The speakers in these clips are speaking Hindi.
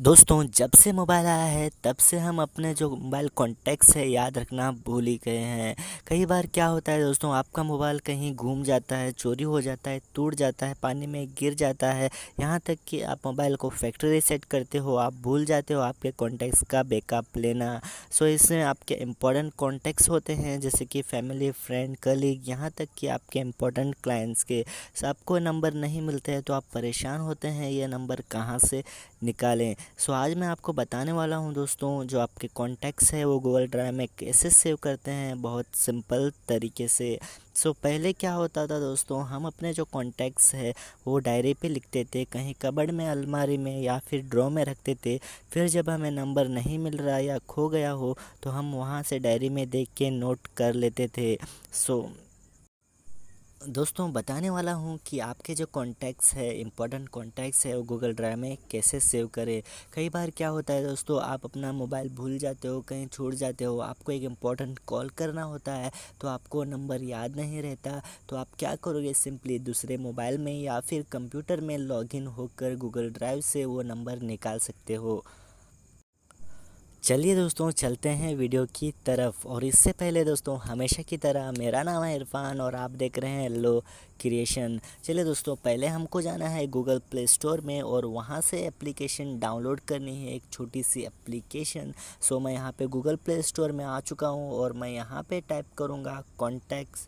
दोस्तों जब से मोबाइल आया है तब से हम अपने जो मोबाइल कॉन्टैक्ट्स है याद रखना भूल ही गए हैं कई बार क्या होता है दोस्तों आपका मोबाइल कहीं घूम जाता है चोरी हो जाता है टूट जाता है पानी में गिर जाता है यहाँ तक कि आप मोबाइल को फैक्ट्री सेट करते हो आप भूल जाते हो आपके कॉन्टैक्ट्स का बैकअप लेना सो इसमें आपके इम्पोर्टेंट कॉन्टैक्ट्स होते हैं जैसे कि फैमिली फ्रेंड कलीग यहाँ तक कि आपके इम्पोर्टेंट क्लाइंट्स के सबको नंबर नहीं मिलते हैं तो आप परेशान होते हैं यह नंबर कहाँ से निकालें सो आज मैं आपको बताने वाला हूं दोस्तों जो आपके कॉन्टैक्ट्स है वो गूगल ड्राइव में कैसे सेव करते हैं बहुत सिंपल तरीके से सो so, पहले क्या होता था दोस्तों हम अपने जो कॉन्टैक्ट्स है वो डायरी पे लिखते थे कहीं कबड़ में अलमारी में या फिर ड्रॉ में रखते थे फिर जब हमें नंबर नहीं मिल रहा या खो गया हो तो हम वहाँ से डायरी में देख के नोट कर लेते थे सो so, दोस्तों बताने वाला हूँ कि आपके जो कॉन्टैक्ट्स है इम्पोर्टेंट कॉन्टैक्ट्स है वो गूगल ड्राइव में कैसे सेव करें कई बार क्या होता है दोस्तों आप अपना मोबाइल भूल जाते हो कहीं छूट जाते हो आपको एक इम्पॉर्टेंट कॉल करना होता है तो आपको नंबर याद नहीं रहता तो आप क्या करोगे सिंपली दूसरे मोबाइल में या फिर कंप्यूटर में लॉगिन होकर गूगल ड्राइव से वो नंबर निकाल सकते हो चलिए दोस्तों चलते हैं वीडियो की तरफ और इससे पहले दोस्तों हमेशा की तरह मेरा नाम है इरफान और आप देख रहे हैं लो क्रिएशन चलिए दोस्तों पहले हमको जाना है गूगल प्ले स्टोर में और वहाँ से एप्लीकेशन डाउनलोड करनी है एक छोटी सी एप्लीकेशन सो मैं यहाँ पे गूगल प्ले स्टोर में आ चुका हूँ और मैं यहाँ पे टाइप करूँगा कॉन्टैक्ट्स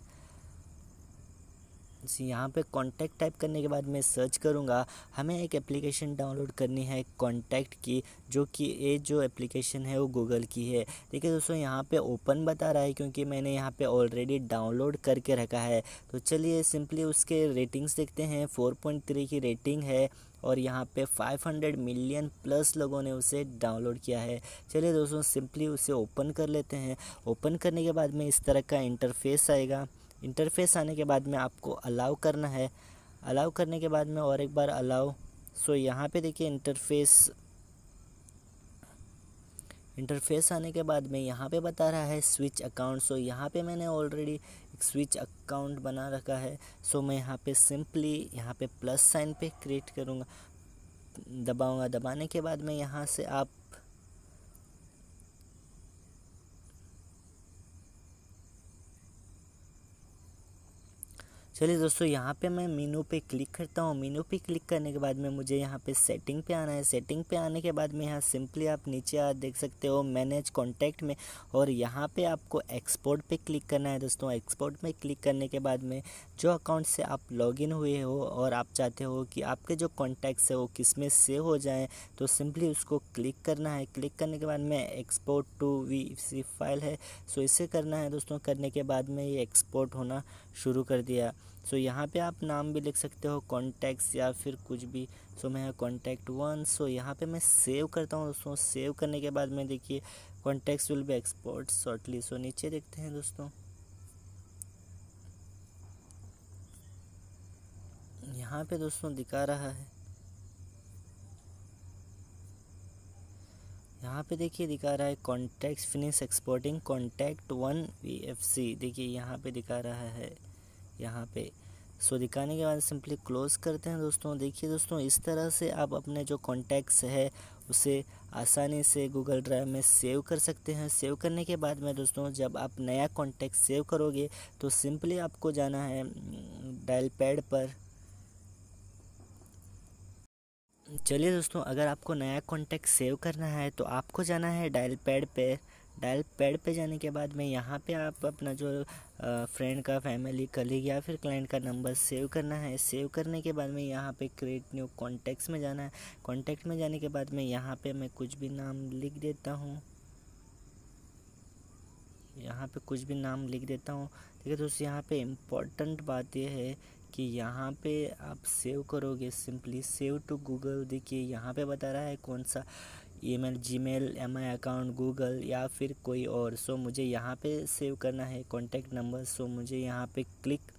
यहाँ पे कॉन्टैक्ट टाइप करने के बाद मैं सर्च करूँगा हमें एक एप्लीकेशन डाउनलोड करनी है कॉन्टैक्ट की जो कि ये जो एप्लीकेशन है वो गूगल की है देखिए दोस्तों यहाँ पे ओपन बता रहा है क्योंकि मैंने यहाँ पे ऑलरेडी डाउनलोड करके रखा है तो चलिए सिंपली उसके रेटिंग्स देखते हैं फोर पॉइंट थ्री की रेटिंग है और यहाँ पे 500 मिलियन प्लस लोगों ने उसे डाउनलोड किया है चलिए दोस्तों सिंपली उसे ओपन कर लेते हैं ओपन करने के बाद में इस तरह का इंटरफेस आएगा इंटरफेस आने के बाद में आपको अलाउ करना है अलाउ करने के बाद में और एक बार अलाउ सो यहाँ पे देखिए इंटरफेस इंटरफेस आने के बाद में यहाँ पे बता रहा है स्विच अकाउंट सो यहाँ पे मैंने ऑलरेडी एक स्विच अकाउंट बना रखा है सो मैं यहाँ पे सिंपली यहाँ पे प्लस साइन पे क्रिएट करूँगा दबाऊँगा दबाने के बाद में यहाँ से आप चलिए दोस्तों यहाँ पे मैं मीनू पे क्लिक करता हूँ मीनू पे क्लिक करने के बाद में मुझे यहाँ पे सेटिंग पे आना है सेटिंग पे आने के बाद में यहाँ सिंपली आप नीचे आ देख सकते हो मैनेज कॉन्टैक्ट में और यहाँ पे आपको एक्सपोर्ट पे क्लिक करना है दोस्तों एक्सपोर्ट में क्लिक करने के बाद में जो अकाउंट से आप लॉगिन हुए हो और आप चाहते हो कि आपके जो कॉन्टैक्ट्स है वो किस में सेव हो जाएँ तो सिंपली उसको क्लिक करना है क्लिक करने के बाद में export to V C file है सो इसे करना है दोस्तों करने के बाद में ये एक्सपोर्ट होना शुरू कर दिया सो यहाँ पे आप नाम भी लिख सकते हो कॉन्टैक्ट्स या फिर कुछ भी सो मैं कॉन्टैक्ट वन सो यहाँ पे मैं सेव करता हूँ दोस्तों सेव करने के बाद में देखिए contacts will be export shortly so नीचे देखते हैं दोस्तों यहाँ पे दोस्तों दिखा रहा है यहाँ पे देखिए दिखा रहा है contact finish exporting contact one V F C देखिए यहाँ पे दिखा रहा है यहाँ पे सो दिखाने के बाद सिंपली क्लोज़ करते हैं दोस्तों देखिए दोस्तों इस तरह से आप अपने जो कॉन्टैक्ट्स है उसे आसानी से गूगल ड्राइव में सेव कर सकते हैं सेव करने के बाद में दोस्तों जब आप नया कॉन्टैक्ट सेव करोगे तो सिंपली आपको जाना है डायल पैड पर चलिए दोस्तों अगर आपको नया कॉन्टैक्ट सेव करना है तो आपको जाना है डायल पैड पर डायल पैड पे जाने के बाद में यहाँ पे आप अपना जो फ्रेंड का फैमिली कलीग या फिर क्लाइंट का नंबर सेव करना है सेव करने के बाद में यहाँ पे क्रिएट न्यू कॉन्टेक्ट में जाना है कॉन्टेक्ट में जाने के बाद में यहाँ पे मैं कुछ भी नाम लिख देता हूँ यहाँ पे कुछ भी नाम लिख देता हूँ ठीक है दोस्तों यहाँ पे इम्पोर्टेंट बात यह है कि यहाँ पे आप सेव करोगे सिंपली सेव टू गूगल देखिए यहाँ पे बता रहा है कौन सा email Gmail M I account Google या फिर कोई और सो मुझे यहाँ पे सेव करना है कॉन्टैक्ट नंबर सो मुझे यहाँ पे क्लिक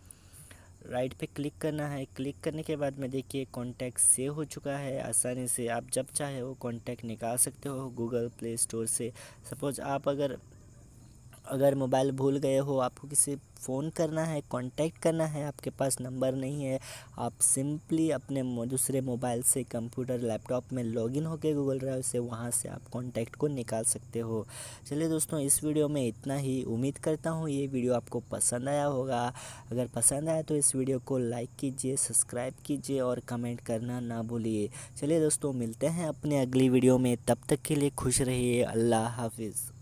राइट पे क्लिक करना है क्लिक करने के बाद में देखिए कॉन्टैक्ट सेव हो चुका है आसानी से आप जब चाहे वो कॉन्टैक्ट निकाल सकते हो गूगल प्ले स्टोर से सपोज़ आप अगर अगर मोबाइल भूल गए हो आपको किसी फ़ोन करना है कांटेक्ट करना है आपके पास नंबर नहीं है आप सिंपली अपने दूसरे मोबाइल से कंप्यूटर लैपटॉप में लॉगिन होकर गूगल ड्राइव से वहाँ से आप कांटेक्ट को निकाल सकते हो चलिए दोस्तों इस वीडियो में इतना ही उम्मीद करता हूँ ये वीडियो आपको पसंद आया होगा अगर पसंद आया तो इस वीडियो को लाइक कीजिए सब्सक्राइब कीजिए और कमेंट करना ना भूलिए चलिए दोस्तों मिलते हैं अपने अगली वीडियो में तब तक के लिए खुश रहिए अल्लाह हाफिज़